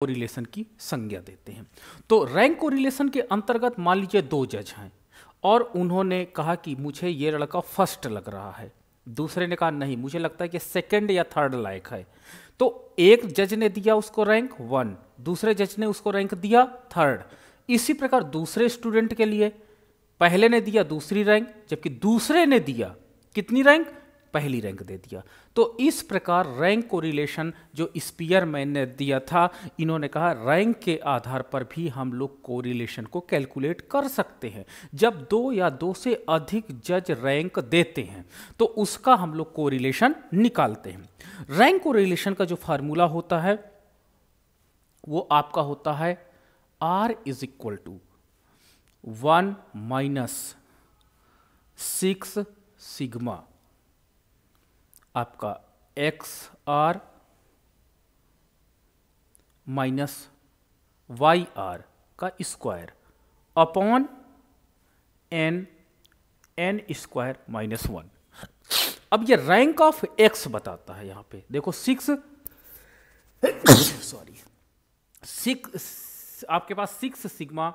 correlation की संज्ञा देते हैं तो रैंक कोरिलेशन के अंतर्गत मान लीजिए दो जज हैं और उन्होंने कहा कि मुझे ये लड़का फर्स्ट लग रहा है दूसरे ने कहा नहीं मुझे लगता है कि सेकंड या थर्ड लायक है तो एक जज ने दिया उसको रैंक वन दूसरे जज ने उसको रैंक दिया थर्ड इसी प्रकार दूसरे स्टूडेंट के लिए पहले ने दिया दूसरी रैंक जबकि दूसरे ने दिया कितनी रैंक पहली रैंक दे दिया तो इस प्रकार रैंक को रिलेशन जो स्पीयरमैन ने दिया था इन्होंने कहा रैंक के आधार पर भी हम लोग को रिलेशन को कैलकुलेट कर सकते हैं जब दो या दो से अधिक जज रैंक देते हैं तो उसका हम लोग को रिलेशन निकालते हैं रैंक को रिलेशन का जो फार्मूला होता है वो आपका होता है R is equal to one minus six sigma आपका X R minus Y R का square upon N N square minus one अब ये रैंक ऑफ एक्स बताता है यहां पे देखो सिक्स सॉरी सिक्स आपके पास सिक्स सिग्मा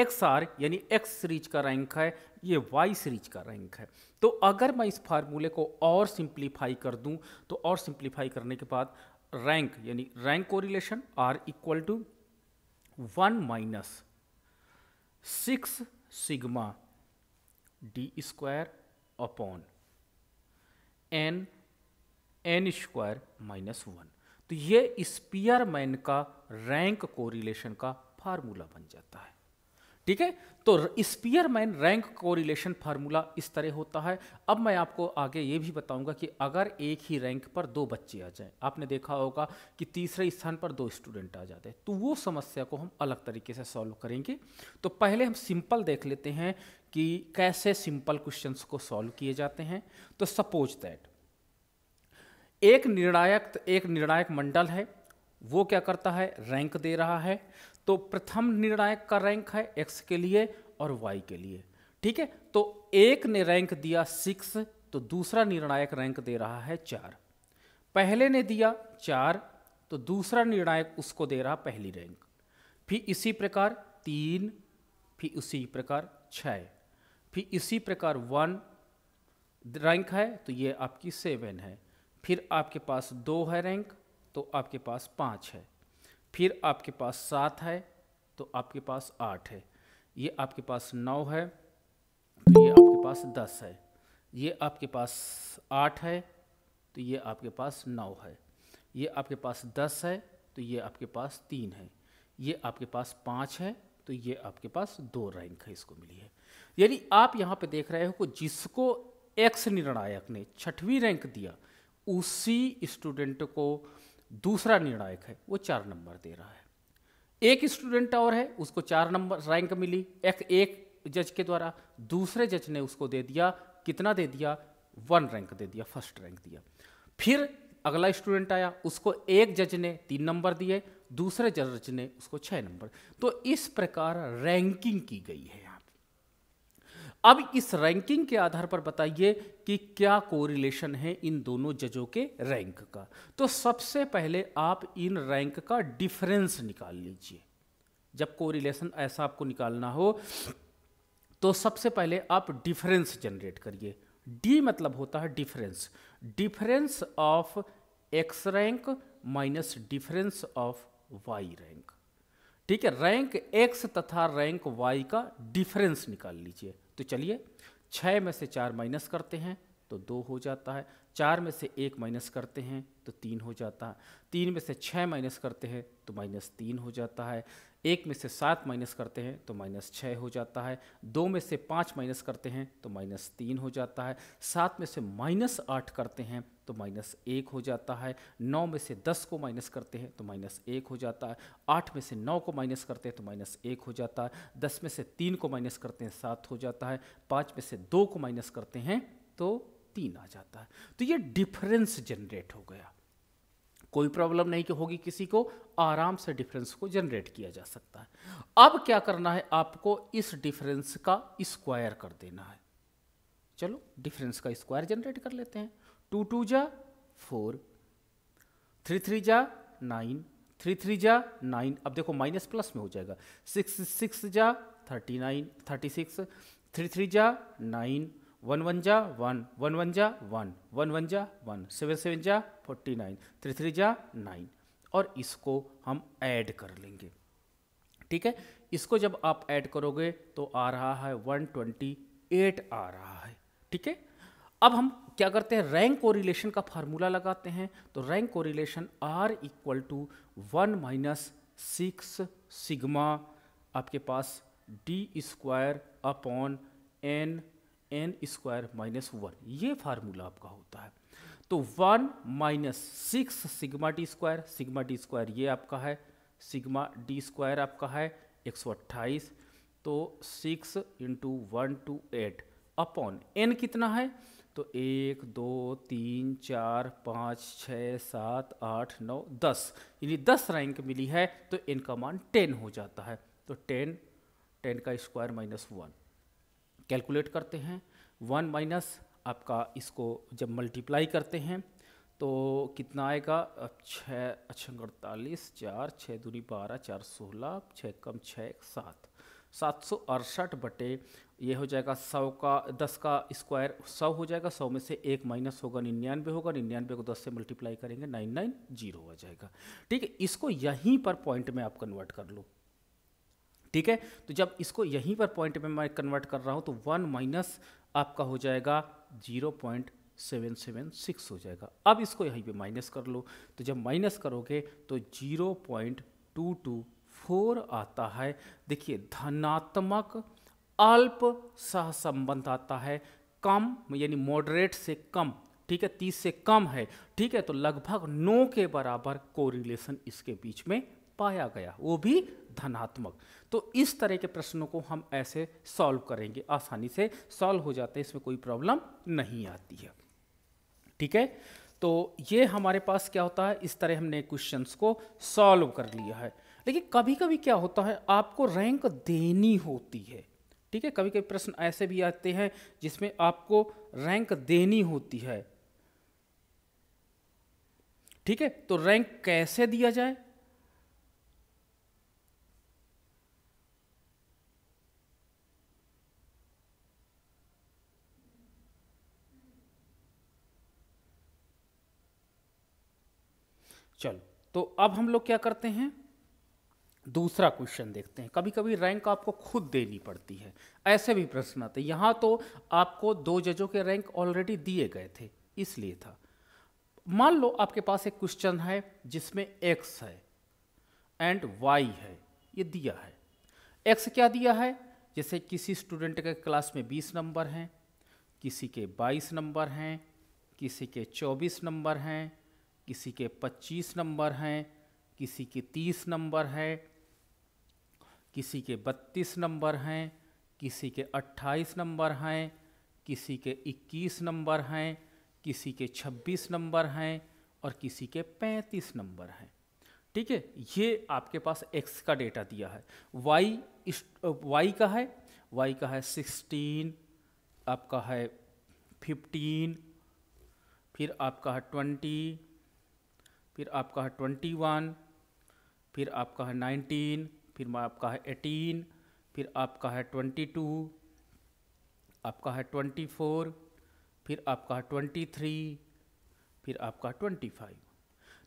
एक्स आर यानी एक्स सीरीज का रैंक है ये वाई सीरीज का रैंक है तो अगर मैं इस फार्मूले को और सिंप्लीफाई कर दूं तो और सिंप्लीफाई करने के बाद रैंक यानी rank correlation R equal to one minus six sigma D square upon N N square minus one तो ये स्पीयर मैन का रैंक कोरिलेशन का फार्मूला बन जाता है ठीक है तो स्पीयरमैन रैंक कोरिलेशन फार्मूला इस तरह होता है अब मैं आपको आगे ये भी बताऊंगा कि अगर एक ही रैंक पर दो बच्चे आ जाएं आपने देखा होगा कि तीसरे स्थान पर दो स्टूडेंट आ जाते हैं तो वो समस्या को हम अलग तरीके से सॉल्व करेंगे तो पहले हम सिंपल देख लेते हैं कि कैसे सिंपल क्वेश्चन को सॉल्व किए जाते हैं तो सपोज दैट एक निर्णायक एक निर्णायक मंडल है वो क्या करता है रैंक दे रहा है तो प्रथम निर्णायक का रैंक है एक्स के लिए और वाई के लिए ठीक है तो एक ने रैंक दिया सिक्स तो दूसरा निर्णायक रैंक दे रहा है चार पहले ने दिया चार तो दूसरा निर्णायक उसको दे रहा पहली रैंक फिर इसी प्रकार तीन फिर उसी प्रकार छः फिर इसी प्रकार वन रैंक है तो ये आपकी सेवन है फिर आपके पास दो है रैंक तो आपके पास पाँच है फिर आपके पास सात है तो आपके पास आठ है ये आपके पास नौ है तो ये आपके पास दस है ये आपके पास आठ है तो ये आपके पास नौ है ये आपके पास दस है तो ये आपके पास तीन है ये आपके पास पाँच है तो ये आपके पास दो रैंक है इसको मिली है यानी आप यहाँ पे देख रहे हो कि जिसको एक्स निर्णायक ने छठवीं रैंक दिया उसी स्टूडेंट को दूसरा निर्णायक है वो चार नंबर दे रहा है एक स्टूडेंट और है उसको चार नंबर रैंक मिली एक, एक जज के द्वारा दूसरे जज ने उसको दे दिया कितना दे दिया वन रैंक दे दिया फर्स्ट रैंक दिया फिर अगला स्टूडेंट आया उसको एक जज ने तीन नंबर दिए दूसरे जज ने उसको छः नंबर तो इस प्रकार रैंकिंग की गई है अब इस रैंकिंग के आधार पर बताइए कि क्या कोरिलेशन है इन दोनों जजों के रैंक का तो सबसे पहले आप इन रैंक का डिफरेंस निकाल लीजिए जब कोरिलेशन ऐसा आपको निकालना हो तो सबसे पहले आप डिफरेंस जनरेट करिए डी मतलब होता है difference difference of X rank minus difference of Y rank ठीक है रैंक एक्स तथा रैंक वाई का डिफरेंस निकाल लीजिए तो चलिए छः में से चार माइनस करते हैं तो दो हो जाता है चार में से एक माइनस करते हैं तो तीन हो जाता है तीन में से छः माइनस करते हैं तो माइनस तीन हो जाता है एक में से सात माइनस करते हैं तो माइनस छः हो जाता है दो में से पाँच माइनस करते हैं तो माइनस तीन हो जाता है सात में से माइनस आठ करते हैं तो माइनस एक हो जाता है नौ में से दस को माइनस करते हैं तो माइनस एक हो जाता है आठ में से नौ को माइनस करते हैं तो माइनस एक हो जाता है दस में से तीन को माइनस करते हैं सात हो जाता है पाँच में से दो को माइनस करते हैं तो तीन आ जाता है तो ये डिफरेंस जनरेट हो गया कोई प्रॉब्लम नहीं कि होगी किसी को आराम से डिफरेंस को जनरेट किया जा सकता है अब क्या करना है आपको इस डिफरेंस का स्क्वायर कर देना है चलो डिफरेंस का स्क्वायर जनरेट कर लेते हैं टू टू जा फोर थ्री थ्री जा नाइन थ्री थ्री जा नाइन अब देखो माइनस प्लस में हो जाएगा सिक्स सिक्स जा thirty nine thirty six three three जा नाइन वन वन जा वन वन वन जा वन वन वन जा वन सेवन सेवन जा फोर्टी नाइन थ्री थ्री जा नाइन और इसको हम ऐड कर लेंगे ठीक है इसको जब आप ऐड करोगे तो आ रहा है वन ट्वेंटी एट आ रहा है ठीक है अब हम क्या करते हैं रैंक कोरिलेशन का फार्मूला लगाते हैं तो rank correlation R equal to one minus six sigma आपके पास D square upon N N square minus one ये फार्मूला आपका होता है तो one minus six sigma T square sigma T square ये आपका है सिग्मा डी स्क्वायर आपका है एक सौ अट्ठाईस तो six into one two eight upon N कितना है तो एक दो तीन चार पाँच छः सात आठ नौ दस यानी दस रैंक मिली है तो इनका मान टेन हो जाता है तो टेन टेन का स्क्वायर माइनस वन कैलकुलेट करते हैं वन माइनस आपका इसको जब मल्टीप्लाई करते हैं तो कितना आएगा छः अच्छा अड़तालीस चार छः दूरी बारह चार सोलह छः कम छः सात सात सौ अड़सठ बटे ये हो जाएगा सौ का दस का स्क्वायर सौ हो जाएगा सौ में से एक माइनस होगा निन्यानवे होगा निन्यानवे को दस से मल्टीप्लाई करेंगे नाइन नाइन जीरो आ जाएगा ठीक है इसको यहीं पर पॉइंट में आप कन्वर्ट कर लो ठीक है तो जब इसको यहीं पर पॉइंट में मैं कन्वर्ट कर रहा हूँ तो वन माइनस आपका हो जाएगा zero point seven seven six हो जाएगा अब इसको यहीं पे माइनस कर लो तो जब माइनस करोगे तो zero point two two four आता है देखिए धनात्मक अल्प सहसंबंध आता है कम यानी मॉडरेट से कम ठीक है तीस से कम है ठीक है तो लगभग नौ के बराबर कोरिलेशन इसके बीच में पाया गया वो भी धनात्मक तो इस तरह के प्रश्नों को हम ऐसे सॉल्व करेंगे आसानी से सॉल्व हो जाते हैं इसमें कोई प्रॉब्लम नहीं आती है ठीक है तो ये हमारे पास क्या होता है इस तरह हमने क्वेश्चंस को सॉल्व कर लिया है लेकिन कभी कभी क्या होता है आपको रैंक देनी होती है ठीक है कभी कभी प्रश्न ऐसे भी आते हैं जिसमें आपको रैंक देनी होती है ठीक है तो रैंक कैसे दिया जाए चलो तो अब हम लोग क्या करते हैं दूसरा क्वेश्चन देखते हैं कभी कभी रैंक आपको खुद देनी पड़ती है ऐसे भी प्रश्न आते यहाँ तो आपको दो जजों के रैंक ऑलरेडी दिए गए थे इसलिए था मान लो आपके पास एक क्वेश्चन है जिसमें एक्स है एंड वाई है ये दिया है एक्स क्या दिया है जैसे किसी स्टूडेंट के क्लास में 20 नंबर हैं किसी के 22 नंबर हैं किसी के 24 नंबर हैं किसी के 25 नंबर हैं किसी के 30 नंबर है किसी के 32 नंबर हैं किसी के 28 नंबर हैं किसी के 21 नंबर हैं किसी के 26 नंबर हैं और किसी के 35 नंबर हैं ठीक है ये आपके पास x का डेटा दिया है y इस y का है y का है 16 आपका है 15 फिर आपका है फिर आपका है ट्वेंटी वन फिर आपका है नाइनटीन फिर आपका है एटीन फिर आपका है ट्वेंटी टू आपका है ट्वेंटी फोर फिर आपका है ट्वेंटी थ्री फिर आपका ट्वेंटी फाइव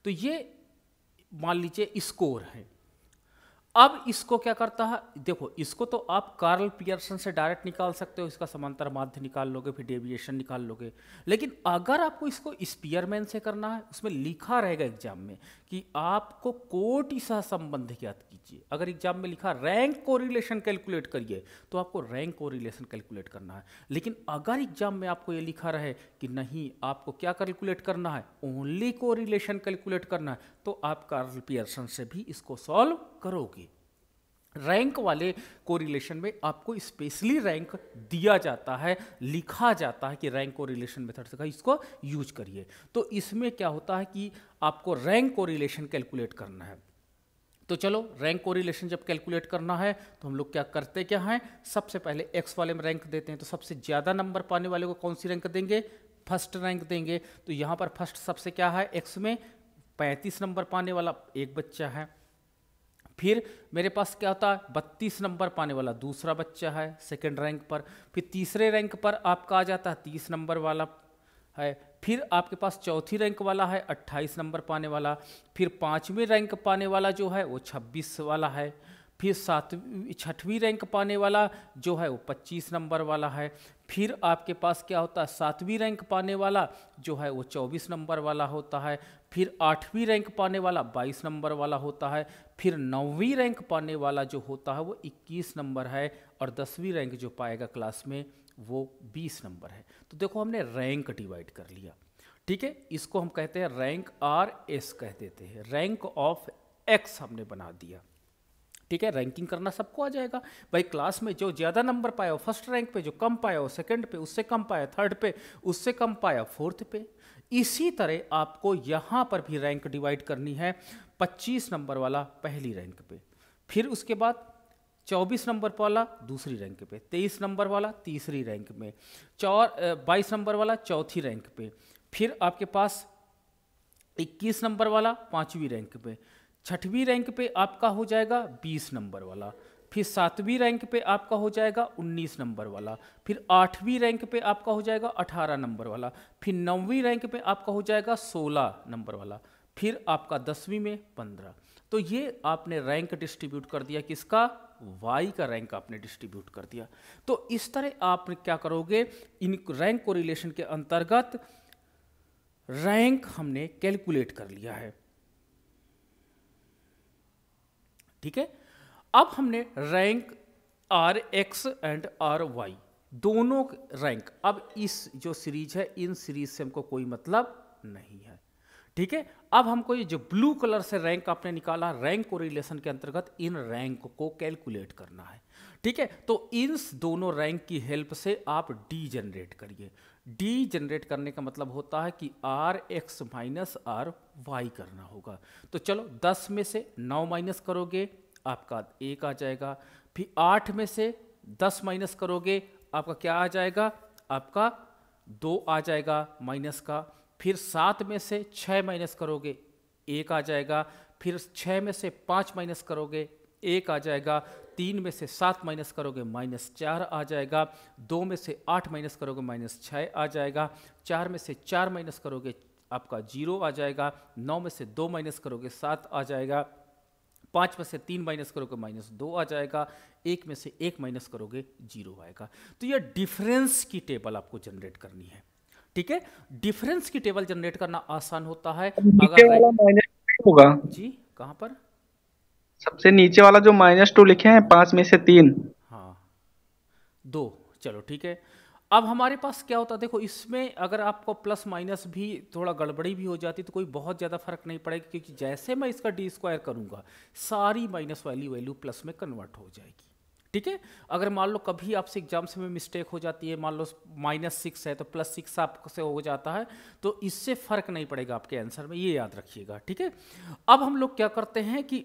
तो ये मान लीजिए स्कोर है अब इसको क्या करता है देखो इसको तो आप कार्ल पियर्सन से डायरेक्ट निकाल सकते हो इसका समांतर माध्य निकाल लोगे फिर डेविएशन निकाल लोगे लेकिन अगर आपको इसको स्पीयरमैन से करना है उसमें लिखा रहेगा एग्जाम में कि आपको कोटि संबंध ज्ञात कीजिए अगर एग्जाम में लिखा रैंक को रिलेशन कैलकुलेट करिए तो आपको रैंक को रिलेशन कैलकुलेट करना है लेकिन अगर एग्जाम में आपको ये लिखा रहे कि नहीं आपको क्या कैलकुलेट करना है ओनली को कैलकुलेट करना है तो आप कार्ल पियर्सन से भी इसको सॉल्व करोगे रैंक वाले कोरिलेशन में आपको स्पेशली रैंक दिया जाता है लिखा जाता है कि रैंक कोरिलेशन मेथड से इसको यूज करिए तो इसमें क्या होता है कि आपको रैंक कोरिलेशन कैलकुलेट करना है तो चलो रैंक कोरिलेशन जब कैलकुलेट करना है तो हम लोग क्या करते क्या हैं सबसे पहले एक्स वाले में रैंक देते हैं तो सबसे ज़्यादा नंबर पाने वाले को कौन सी रैंक देंगे फर्स्ट रैंक देंगे तो यहाँ पर फर्स्ट सबसे क्या है एक्स में पैंतीस नंबर पाने वाला एक बच्चा है फिर मेरे पास क्या होता है बत्तीस नंबर पाने वाला दूसरा बच्चा है सेकेंड रैंक पर फिर तीसरे रैंक पर आपका आ जाता है तीस नंबर वाला है फिर आपके पास चौथी रैंक वाला है अट्ठाईस नंबर पाने वाला फिर पाँचवीं रैंक पाने वाला जो है वो छब्बीस वाला है फिर सातवीं छठवीं रैंक पाने वाला जो है वो पच्चीस नंबर वाला है फिर आपके पास क्या होता है सातवीं रैंक पाने वाला जो है वो चौबीस नंबर वाला होता है फिर आठवीं रैंक पाने वाला बाईस नंबर वाला होता है फिर नौवीं रैंक पाने वाला जो होता है वो 21 नंबर है और दसवीं रैंक जो पाएगा क्लास में वो 20 नंबर है तो देखो हमने रैंक डिवाइड कर लिया ठीक है इसको हम कहते हैं रैंक आर एस कह देते हैं रैंक ऑफ एक्स हमने बना दिया ठीक है रैंकिंग करना सबको आ जाएगा भाई क्लास में जो ज़्यादा नंबर पाया हो फर्स्ट रैंक पे जो कम पाया हो सेकंड पे उससे कम पाया थर्ड पे उससे कम पाया फोर्थ पे इसी तरह आपको यहाँ पर भी रैंक डिवाइड करनी है पच्चीस नंबर वाला पहली रैंक पे फिर उसके बाद 24 नंबर वाला दूसरी रैंक पे 23 नंबर वाला तीसरी रैंक में चौर बाईस नंबर वाला चौथी रैंक पे फिर आपके पास 21 नंबर वाला पाँचवीं रैंक पे छठवीं रैंक पे आपका हो जाएगा 20 नंबर वाला फिर सातवीं रैंक पे आपका हो जाएगा 19 नंबर वाला फिर आठवीं रैंक पे आपका हो जाएगा 18 नंबर वाला फिर नौवीं रैंक पे आपका हो जाएगा सोलह नंबर वाला फिर आपका दसवीं में पंद्रह तो ये आपने रैंक डिस्ट्रीब्यूट कर दिया किसका वाई का रैंक आपने डिस्ट्रीब्यूट कर दिया तो इस तरह आप क्या करोगे इन रैंक को रिलेशन के अंतर्गत रैंक हमने कैलकुलेट कर लिया है ठीक है अब हमने rank R X and R Y दोनों रैंक अब इस जो सीरीज है इन सीरीज से हमको कोई मतलब नहीं है ठीक है अब हमको ये जो ब्लू कलर से रैंक आपने निकाला रैंक को रिलेशन के अंतर्गत इन रैंक को कैलकुलेट करना है ठीक है तो इन दोनों रैंक की हेल्प से आप डी जनरेट करिए डी जनरेट करने का मतलब होता है कि R X minus R Y करना होगा तो चलो दस में से नौ माइनस करोगे आपका एक आ जाएगा फिर आठ में से दस माइनस करोगे आपका क्या आ जाएगा आपका दो आ जाएगा माइनस का फिर सात में से छः माइनस करोगे एक आ जाएगा फिर छः में से पाँच माइनस करोगे एक आ जाएगा तीन में से सात माइनस करोगे माइनस चार आ जाएगा दो में से आठ माइनस करोगे माइनस छः आ जाएगा चार में से चार माइनस करोगे आपका जीरो आ जाएगा नौ में से दो माइनस करोगे सात आ जाएगा पाँच में से तीन माइनस करोगे माइनस दो आ जाएगा एक में से एक माइनस करोगे जीरो आएगा तो यह डिफरेंस की टेबल आपको जनरेट करनी है ठीक है डिफरेंस की टेबल जनरेट करना आसान होता है अगर होगा जी कहां पर सबसे नीचे वाला जो माइनस टू लिखे हैं पांच में से तीन हाँ दो चलो ठीक है अब हमारे पास क्या होता है देखो इसमें अगर आपको प्लस माइनस भी थोड़ा गड़बड़ी भी हो जाती तो कोई बहुत ज़्यादा फर्क नहीं पड़ेगा क्योंकि जैसे मैं इसका डी स्क्वायर करूँगा सारी माइनस वाली वैल्यू प्लस में कन्वर्ट हो जाएगी ठीक है अगर मान लो कभी आपसे एग्जाम्स में मिस्टेक हो जाती है मान लो माइनस सिक्स है तो प्लस सिक्स आपसे हो जाता है तो इससे फ़र्क नहीं पड़ेगा आपके आंसर में ये याद रखिएगा ठीक है अब हम लोग क्या करते हैं कि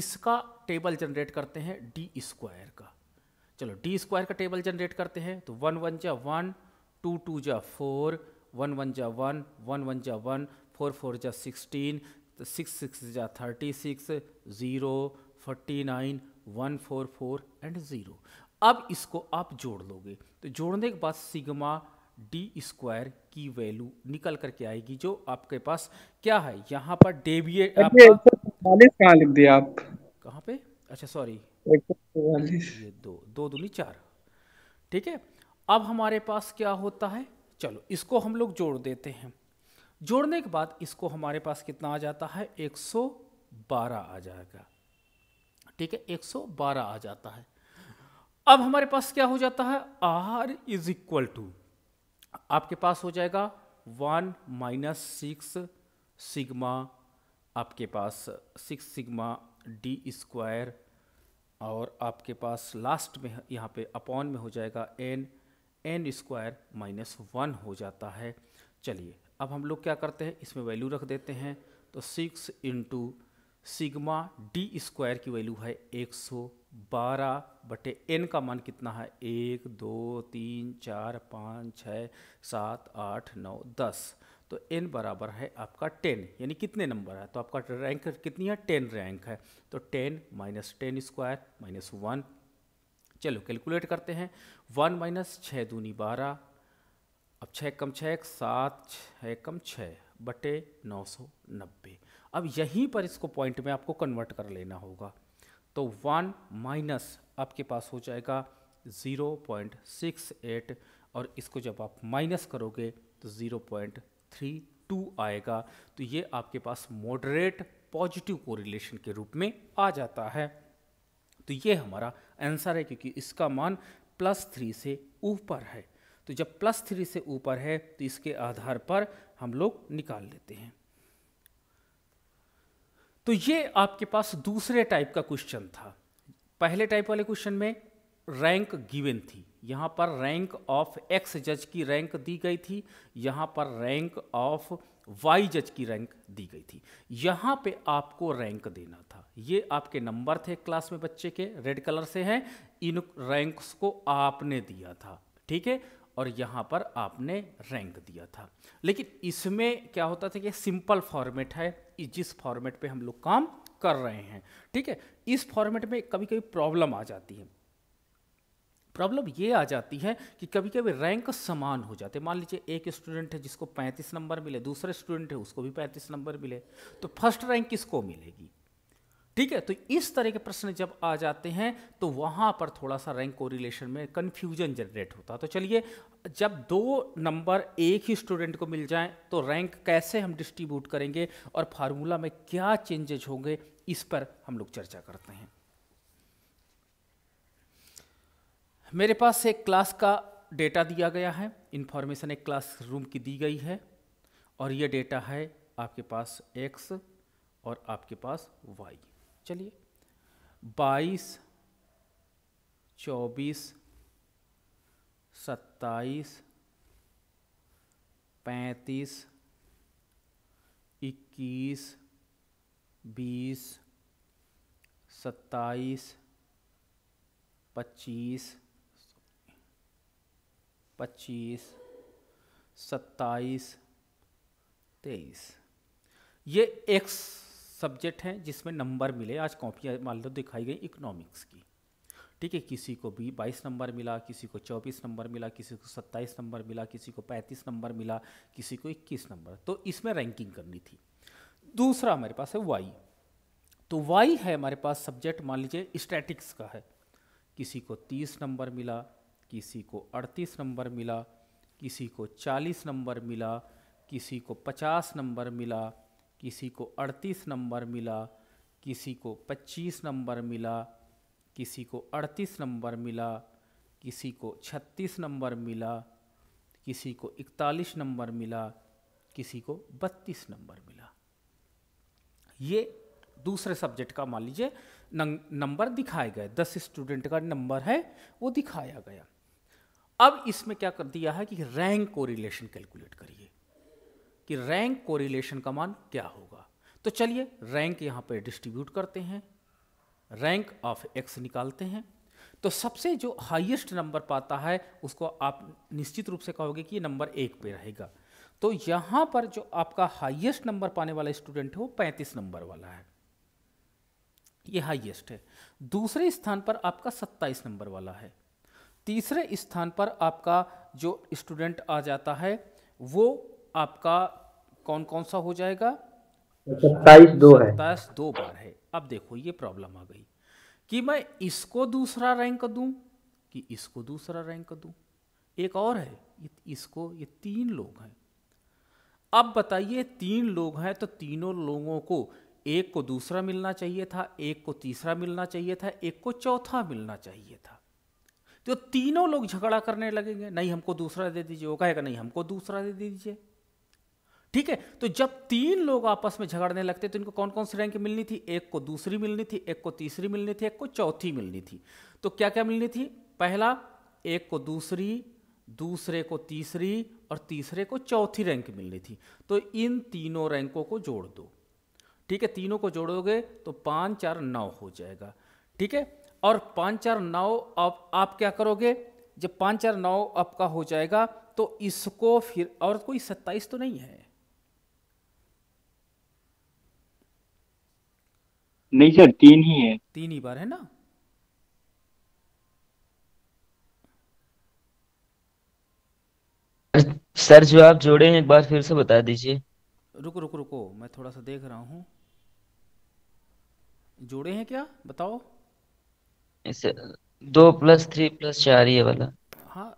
इसका टेबल जनरेट करते हैं डी स्क्वायर का चलो डी स्क्वायर का टेबल जनरेट करते हैं तो वन वन जा वन टू टू जा फोर वन वन जा वन वन वन जा वन फोर फोर जा सिक्सटीन सिक्स सिक्स जा thirty six zero forty nine one four four and zero अब इसको आप जोड़ लोगे तो जोड़ने के बाद सिग्मा डी स्क्वायर की वैल्यू निकल करके आएगी जो आपके पास क्या है यहाँ पर डेविएट कहाँ लिख दिया आप कहाँ पे अच्छा सॉरी ये दो दो दूनी चार ठीक है अब हमारे पास क्या होता है चलो इसको हम लोग जोड़ देते हैं जोड़ने के बाद इसको हमारे पास कितना आ जाता है 112 आ जाएगा ठीक है 112 आ जाता है अब हमारे पास क्या हो जाता है आर इज इक्वल टू आपके पास हो जाएगा वन माइनस सिक्स सिग्मा आपके पास सिक्स सिग्मा डी स्क्वायर और आपके पास लास्ट में यहाँ पे अपॉन में हो जाएगा N N square minus one हो जाता है चलिए अब हम लोग क्या करते हैं इसमें वैल्यू रख देते हैं तो six into sigma D square की वैल्यू है 112 बटे एन का मान कितना है एक दो तीन चार पाँच छ सात आठ नौ दस तो एन बराबर है आपका टेन यानी कितने नंबर है तो आपका रैंक कितनी है टेन रैंक है तो ten minus ten square minus one चलो कैलकुलेट करते हैं वन माइनस छः दूनी बारह अब छः कम छः एक सात छः कम छः बटे नौ सौ नब्बे अब यहीं पर इसको पॉइंट में आपको कन्वर्ट कर लेना होगा तो वन माइनस आपके पास हो जाएगा ज़ीरो पॉइंट सिक्स एट और इसको जब आप माइनस करोगे तो ज़ीरो पॉइंट थ्री टू आएगा तो ये आपके पास मॉडरेट पॉजिटिव कोरिलेशन के रूप में आ जाता है तो ये हमारा आंसर है क्योंकि इसका मान प्लस थ्री से ऊपर है तो जब प्लस थ्री से ऊपर है तो इसके आधार पर हम लोग निकाल लेते हैं तो ये आपके पास दूसरे टाइप का क्वेश्चन था पहले टाइप वाले क्वेश्चन में रैंक गिवन थी यहाँ पर रैंक ऑफ एक्स जज की रैंक दी गई थी यहाँ पर रैंक ऑफ वाई जज की रैंक दी गई थी यहाँ पे आपको रैंक देना था ये आपके नंबर थे क्लास में बच्चे के रेड कलर से हैं इन रैंक्स को आपने दिया था ठीक है और यहाँ पर आपने रैंक दिया था लेकिन इसमें क्या होता था कि सिंपल फॉर्मेट है जिस फॉर्मेट पे हम लोग काम कर रहे हैं ठीक है इस फॉर्मेट में कभी कभी प्रॉब्लम आ जाती है प्रॉब्लम ये आ जाती है कि कभी कभी रैंक समान हो जाते हैं मान लीजिए एक स्टूडेंट है जिसको 35 नंबर मिले दूसरे स्टूडेंट है उसको भी 35 नंबर मिले तो फर्स्ट रैंक किसको मिलेगी ठीक है तो इस तरह के प्रश्न जब आ जाते हैं तो वहां पर थोड़ा सा रैंक कोरिलेशन में कन्फ्यूजन जनरेट होता है तो चलिए जब दो नंबर एक ही स्टूडेंट को मिल जाए तो रैंक कैसे हम डिस्ट्रीब्यूट करेंगे और फार्मूला में क्या चेंजेज होंगे इस पर हम लोग चर्चा करते हैं मेरे पास एक क्लास का डेटा दिया गया है इन्फॉर्मेशन एक क्लास रूम की दी गई है और ये डेटा है आपके पास एक्स और आपके पास वाई चलिए बाईस चौबीस सत्ताईस पैंतीस इक्कीस बीस सत्ताईस पच्चीस पच्चीस सत्ताईस तेईस ये एक्स सब्जेक्ट हैं जिसमें नंबर मिले आज कॉपियाँ मान लो दिखाई गई इकोनॉमिक्स की ठीक है किसी को भी बाईस नंबर मिला किसी को चौबीस नंबर मिला किसी को सत्ताईस नंबर मिला किसी को पैंतीस नंबर मिला किसी को इक्कीस नंबर तो इसमें रैंकिंग करनी थी दूसरा हमारे पास है वाई तो वाई है हमारे पास सब्जेक्ट मान लीजिए स्टैटिक्स का है किसी को तीस नंबर मिला किसी को अड़तीस नंबर मिला किसी को चालीस नंबर मिला किसी को पचास नंबर मिला किसी को 38 नंबर मिला किसी को 25 नंबर मिला किसी को 38 नंबर मिला किसी को 36 नंबर मिला किसी को 41 नंबर मिला किसी को 32 नंबर मिला ये दूसरे सब्जेक्ट का मान लीजिए नंबर दिखाए गए दस स्टूडेंट का नंबर है वो दिखाया गया अब इसमें क्या कर दिया है कि रैंक को रिलेशन कैलकुलेट करिए कि रैंक कोरिलेशन का मान क्या होगा तो चलिए रैंक यहाँ पर डिस्ट्रीब्यूट करते हैं रैंक ऑफ एक्स निकालते हैं तो सबसे जो हाईएस्ट नंबर पाता है उसको आप निश्चित रूप से कहोगे कि ये नंबर एक पे रहेगा तो यहाँ पर जो आपका हाईएस्ट नंबर पाने वाला स्टूडेंट है वो पैंतीस नंबर वाला है ये हाईएस्ट है दूसरे स्थान पर आपका सत्ताईस नंबर वाला है तीसरे स्थान पर आपका जो स्टूडेंट आ जाता है वो आपका कौन कौन सा हो जाएगा सत्ताईस दो है सत्ताईस दो बार है अब देखो ये प्रॉब्लम आ गई कि मैं इसको दूसरा रैंक दूं कि इसको दूसरा रैंक दूं एक और है इसको ये तीन लोग हैं अब बताइए तीन लोग हैं तो तीनों लोगों को एक को दूसरा मिलना चाहिए था एक को तीसरा मिलना चाहिए था एक को चौथा मिलना चाहिए था तो तीनों लोग झगड़ा करने लगेंगे नहीं हमको दूसरा दे दीजिए वो कहेगा नहीं हमको दूसरा दे दीजिए ठीक है तो जब तीन लोग आपस में झगड़ने लगते तो इनको कौन कौन सी रैंक मिलनी थी एक को दूसरी मिलनी थी एक को तीसरी मिलनी थी एक को चौथी मिलनी थी तो क्या क्या मिलनी थी पहला एक को दूसरी दूसरे को तीसरी और तीसरे को चौथी रैंक मिलनी थी तो इन तीनों रैंकों को जोड़ दो ठीक है तीनों को जोड़ोगे तो पाँच चार नौ हो जाएगा ठीक है और पाँच चार नौ अब आप क्या करोगे जब पाँच चार नौ आपका हो जाएगा तो इसको फिर और कोई सत्ताईस तो नहीं है नहीं सर तीन ही है तीन ही बार है ना सर जो आप जोड़े हैं एक बार फिर से बता दीजिए रुको रुको रुको मैं थोड़ा सा देख रहा हूँ जोड़े हैं क्या बताओ दो प्लस थ्री प्लस चार ये वाला हाँ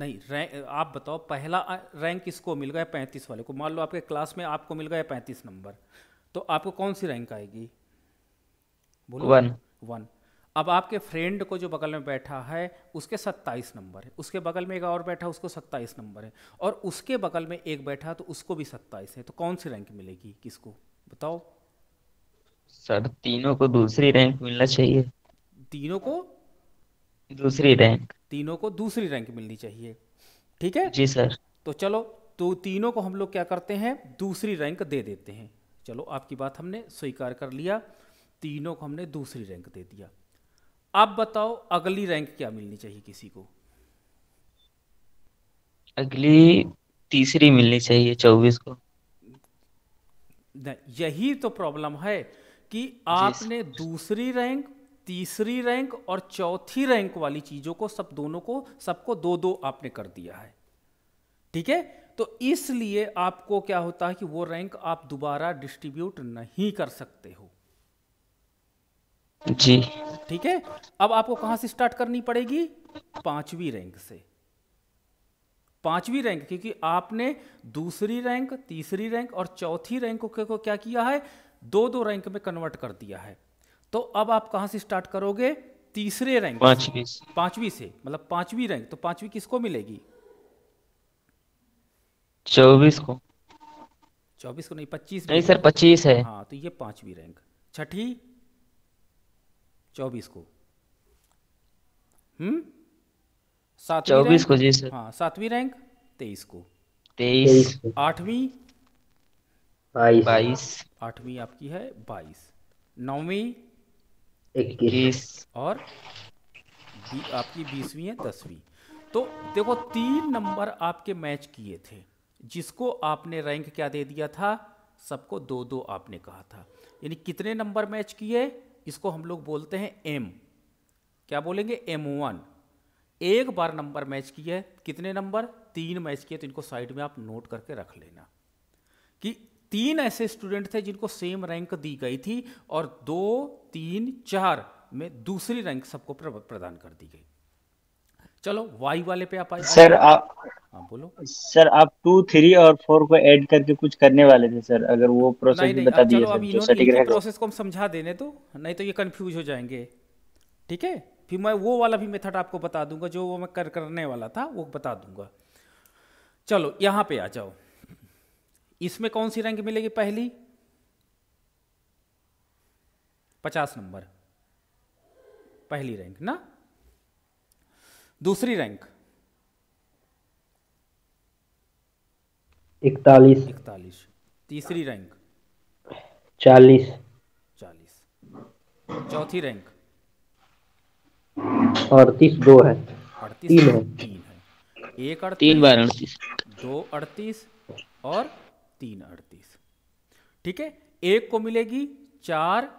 नहीं रैंक आप बताओ पहला रैंक किसको मिल गया पैंतीस वाले को मान लो आपके क्लास में आपको मिल गया पैंतीस नंबर तो आपको कौन सी रैंक आएगी बोलो वन वन अब आपके फ्रेंड को जो बगल में बैठा है उसके सत्ताईस नंबर है उसके बगल में एक और बैठा उसको सत्ताईस नंबर है और उसके बगल में एक बैठा तो उसको भी सत्ताईस है तो कौन सी रैंक मिलेगी किसको बताओ सर तीनों को दूसरी रैंक मिलना चाहिए तीनों को दूसरी रैंक तीनों को दूसरी रैंक मिलनी चाहिए ठीक है जी सर तो चलो तो तीनों को हम लोग क्या करते हैं दूसरी रैंक दे देते हैं चलो आपकी बात हमने स्वीकार कर लिया तीनों को हमने दूसरी रैंक दे दिया अब बताओ अगली रैंक क्या मिलनी चाहिए किसी को अगली तीसरी मिलनी चाहिए चौबीस को यही तो प्रॉब्लम है कि आपने दूसरी रैंक तीसरी रैंक और चौथी रैंक वाली चीजों को सब दोनों को सबको दो दो आपने कर दिया है ठीक है तो इसलिए आपको क्या होता है कि वो रैंक आप दोबारा डिस्ट्रीब्यूट नहीं कर सकते हो जी ठीक है अब आपको कहां से स्टार्ट करनी पड़ेगी पांचवी रैंक से पांचवी रैंक क्योंकि आपने दूसरी रैंक तीसरी रैंक और चौथी रैंक को क्या किया है दो दो रैंक में कन्वर्ट कर दिया है तो अब आप कहां से स्टार्ट करोगे तीसरे रैंक पांचवी से मतलब पांचवी रैंक तो पांचवी किसको मिलेगी चौबीस को चौबीस को नहीं पच्चीस नहीं सर पच्चीस है हाँ तो ये पांचवी रैंक छठी चौबीस को हम्म चौबीस को जी सर हाँ सातवीं रैंक तेईस को तेईस आठवीं बाईस आठवीं आपकी है बाईस नौवीं इक्कीस और आपकी बीसवीं है दसवीं तो देखो तीन नंबर आपके मैच किए थे जिसको आपने रैंक क्या दे दिया था सबको दो दो आपने कहा था यानी कितने नंबर मैच किए इसको हम लोग बोलते हैं एम क्या बोलेंगे एम वन एक बार नंबर मैच किया है कितने नंबर तीन मैच किए तो इनको साइड में आप नोट करके रख लेना कि तीन ऐसे स्टूडेंट थे जिनको सेम रैंक दी गई थी और दो तीन चार में दूसरी रैंक सबको प्रदान कर दी गई चलो वाई वाले पे आप आए सर हाँ, आप हाँ बोलो सर आप टू थ्री और फोर को ऐड करके कुछ करने वाले थे सर अगर वो प्रोसेस नहीं, नहीं, बता दिए सर प्रोसेस को हम समझा देने तो नहीं तो ये कंफ्यूज हो जाएंगे ठीक है फिर मैं वो वाला भी मेथड आपको बता दूंगा जो वो मैं कर करने वाला था वो बता दूंगा चलो यहाँ पे आ जाओ इसमें कौन सी रैंक मिलेगी पहली पचास नंबर पहली रैंक ना दूसरी रैंक इकतालीस इकतालीस तीसरी रैंक चालीस चालीस चौथी रैंक अड़तीस दो है अड़तीस तीन है तीन है एक अड़तीस तीन बार अड़तीस दो अड़तीस और तीन अड़तीस ठीक है एक को मिलेगी चार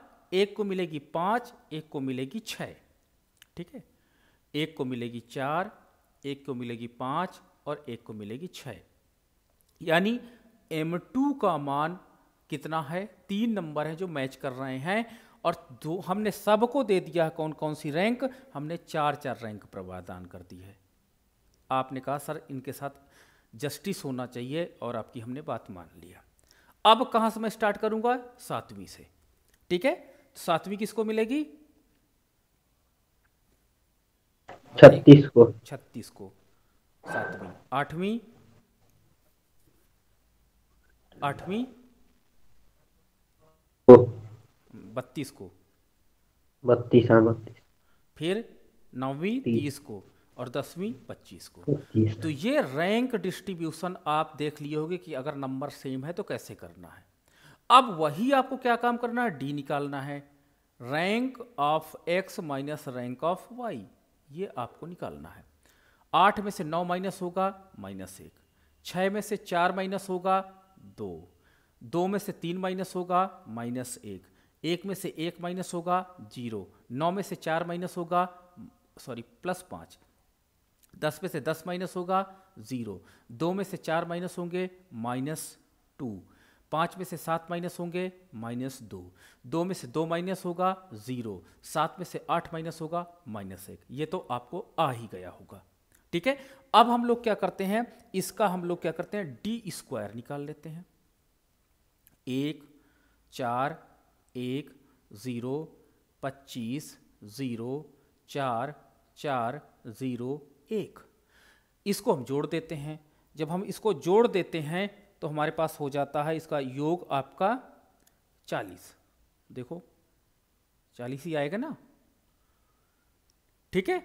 एक को मिलेगी पांच एक को मिलेगी छ ठीक है एक को मिलेगी चार एक को मिलेगी पाँच और एक को मिलेगी छः यानी M2 का मान कितना है तीन नंबर है जो मैच कर रहे हैं और दो हमने सबको दे दिया है कौन कौन सी रैंक हमने चार चार रैंक प्रवादान कर दी है आपने कहा सर इनके साथ जस्टिस होना चाहिए और आपकी हमने बात मान लिया अब कहाँ से मैं स्टार्ट करूँगा सातवीं से ठीक है तो सातवीं किसको मिलेगी छत्तीस को छत्तीस को सातवीं आठवीं आठवीं बत्तीस को बत्तीस हाँ बत्तीस फिर नौवीं तीस को और दसवीं पच्चीस को तो ये रैंक डिस्ट्रीब्यूशन आप देख लिए होंगे कि अगर नंबर सेम है तो कैसे करना है अब वही आपको क्या काम करना है डी निकालना है rank of X minus rank of Y ये आपको निकालना है आठ में से नौ माइनस होगा माइनस एक छः में से चार माइनस होगा दो दो में से तीन माइनस होगा माइनस एक एक में से एक माइनस होगा जीरो नौ में से चार माइनस होगा सॉरी प्लस पाँच दस में से दस माइनस होगा ज़ीरो दो में से चार माइनस होंगे माइनस टू पाँच में से सात माइनस होंगे माइनस दो दो में से दो माइनस होगा ज़ीरो सात में से आठ माइनस होगा माइनस एक ये तो आपको आ ही गया होगा ठीक है अब हम लोग क्या करते हैं इसका हम लोग क्या करते हैं डी स्क्वायर निकाल लेते हैं एक चार एक ज़ीरो पच्चीस ज़ीरो चार चार ज़ीरो एक इसको हम जोड़ देते हैं जब हम इसको जोड़ देते हैं तो हमारे पास हो जाता है इसका योग आपका चालीस देखो चालीस ही आएगा ना ठीक है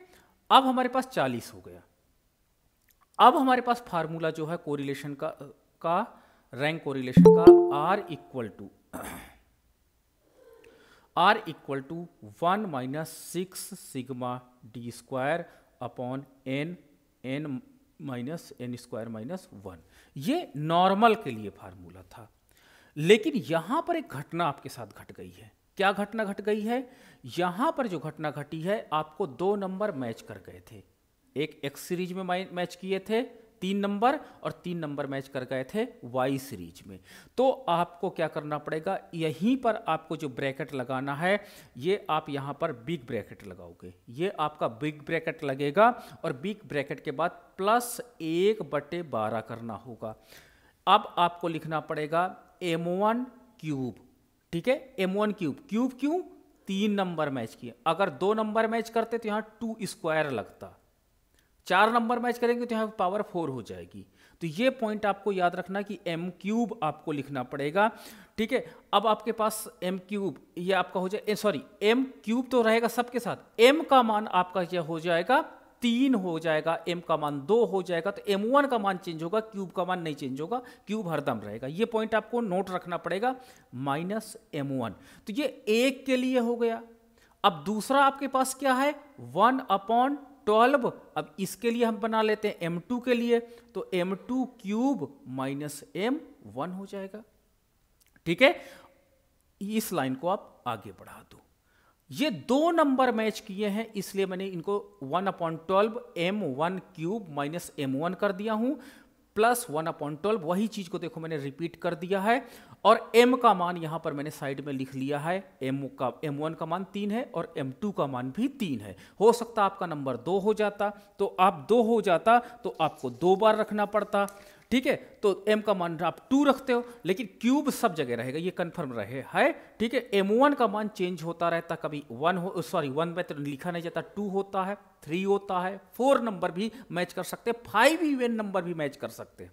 अब हमारे पास चालीस हो गया अब हमारे पास फार्मूला जो है कोरिलेशन का का रैंक कोरिलेशन का R equal to R equal to one minus six sigma D square upon N N minus N square minus one ये नॉर्मल के लिए फार्मूला था लेकिन यहां पर एक घटना आपके साथ घट गई है क्या घटना घट गई है यहां पर जो घटना घटी है आपको दो नंबर मैच कर गए थे एक एक्स सीरीज में मैच किए थे तीन नंबर और तीन नंबर मैच कर गए थे वाई सीरीज में तो आपको क्या करना पड़ेगा यहीं पर आपको जो ब्रैकेट लगाना है ये आप यहाँ पर बिग ब्रैकेट लगाओगे ये आपका बिग ब्रैकेट लगेगा और बिग ब्रैकेट के बाद प्लस एक बटे बारह करना होगा अब आपको लिखना पड़ेगा एम वन क्यूब ठीक है एम वन क्यूब क्यूब क्यों तीन नंबर मैच किए अगर दो नंबर मैच करते तो यहाँ टू स्क्वायर लगता चार नंबर मैच करेंगे तो यहाँ पावर फोर हो जाएगी तो ये पॉइंट आपको याद रखना कि एम क्यूब आपको लिखना पड़ेगा ठीक है अब आपके पास एम क्यूब ये आपका हो जाए सॉरी एम क्यूब तो रहेगा सबके साथ एम का मान आपका यह हो जाएगा तीन हो जाएगा एम का मान दो हो जाएगा तो एम वन का मान चेंज होगा क्यूब का मान नहीं चेंज होगा क्यूब हरदम रहेगा ये पॉइंट आपको नोट रखना पड़ेगा माइनस एम वन तो ये एक के लिए हो गया अब दूसरा आपके पास क्या है वन अपॉन ट्वेल्व अब इसके लिए हम बना लेते हैं एम टू के लिए तो M two cube minus M one हो जाएगा ठीक है इस लाइन को आप आगे बढ़ा दो ये दो नंबर मैच किए हैं इसलिए मैंने इनको one upon twelve M one cube minus M one कर दिया हूं प्लस वन अपॉन ट्वेल्व वही चीज को देखो मैंने रिपीट कर दिया है और m का मान यहाँ पर मैंने साइड में लिख लिया है m का m1 का मान तीन है और m2 का मान भी तीन है हो सकता आपका नंबर दो हो जाता तो आप दो हो जाता तो आपको दो बार रखना पड़ता ठीक है तो m का मान आप टू रखते हो लेकिन क्यूब सब जगह रहेगा ये कंफर्म रहे है ठीक है m1 का मान चेंज होता रहता कभी वन हो सॉरी वन में तो लिखा नहीं जाता टू होता है थ्री होता है फोर नंबर भी मैच कर सकते फाइव इवेन नंबर भी मैच कर सकते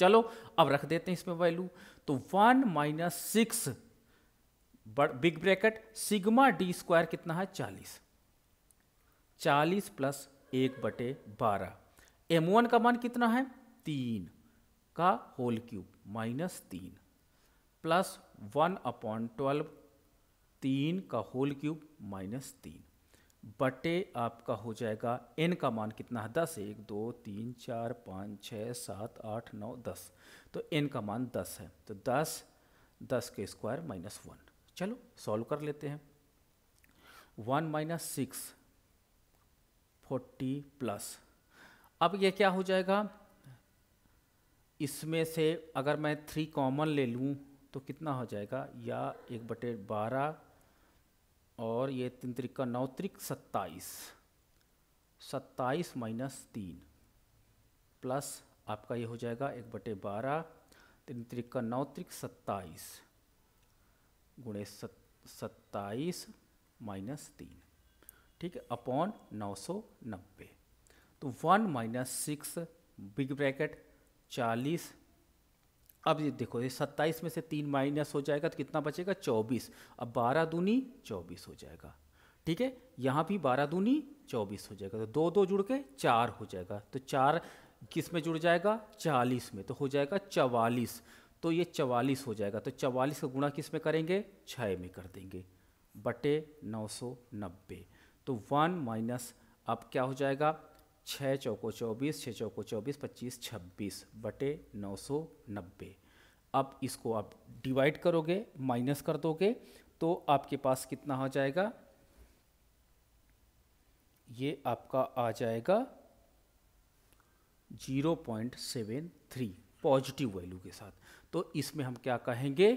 चलो अब रख देते हैं इसमें वैल्यू तो one minus six big bracket sigma D square कितना है चालीस चालीस प्लस एक बटे बारह एम वन का मान कितना है तीन का होल क्यूब माइनस तीन प्लस वन अपॉन ट्वेल्व तीन का होल क्यूब माइनस तीन बटे आपका हो जाएगा एन का मान कितना है दस एक दो तीन चार पाँच छः सात आठ नौ दस तो एन का मान दस है तो दस दस के स्क्वायर माइनस वन चलो सॉल्व कर लेते हैं one minus six forty plus अब ये क्या हो जाएगा इसमें से अगर मैं थ्री कॉमन ले लूँ तो कितना हो जाएगा या एक बटे बारह और ये तीन त्रिका नौ त्रिक सत्ताईस सत्ताईस माइनस तीन प्लस आपका ये हो जाएगा एक बटे बारह तीन त्रिका नौ त्रिक सत्ताईस गुणे सत्ताईस माइनस तीन ठीक है अपॉन नौ सौ नब्बे तो one minus six big bracket चालीस अब ये देखो ये सत्ताईस में से तीन माइनस हो जाएगा तो कितना बचेगा चौबीस अब बारह दूनी चौबीस हो जाएगा ठीक है यहाँ भी बारह दूनी चौबीस हो जाएगा तो दो दो जुड़ के चार हो जाएगा तो चार किस में जुड़ जाएगा चालीस में तो हो जाएगा चवालीस तो ये चवालीस हो जाएगा तो चवालीस का गुणा किस में करेंगे छः में कर देंगे बटे नौ सौ नब्बे तो वन माइनस अब क्या हो जाएगा छः चौको चौबीस छः चौको चौबीस पच्चीस छब्बीस बटे नौ सौ नब्बे अब इसको आप डिवाइड करोगे माइनस कर दोगे तो आपके पास कितना हो जाएगा ये आपका आ जाएगा zero point seven three positive value के साथ तो इसमें हम क्या कहेंगे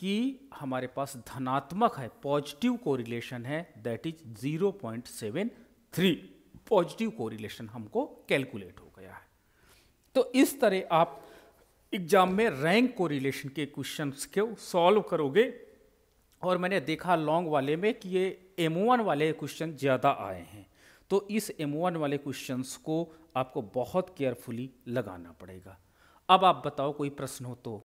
कि हमारे पास धनात्मक है पॉजिटिव कोरिलेशन है that is zero point seven three positive correlation हमको कैलकुलेट हो गया है तो इस तरह आप एग्जाम में रैंक कोरिलेशन के क्वेश्चन को सॉल्व करोगे और मैंने देखा लॉन्ग वाले में कि ये एम वाले क्वेश्चन ज़्यादा आए हैं तो इस एम वाले क्वेश्चंस को आपको बहुत केयरफुली लगाना पड़ेगा अब आप बताओ कोई प्रश्न हो तो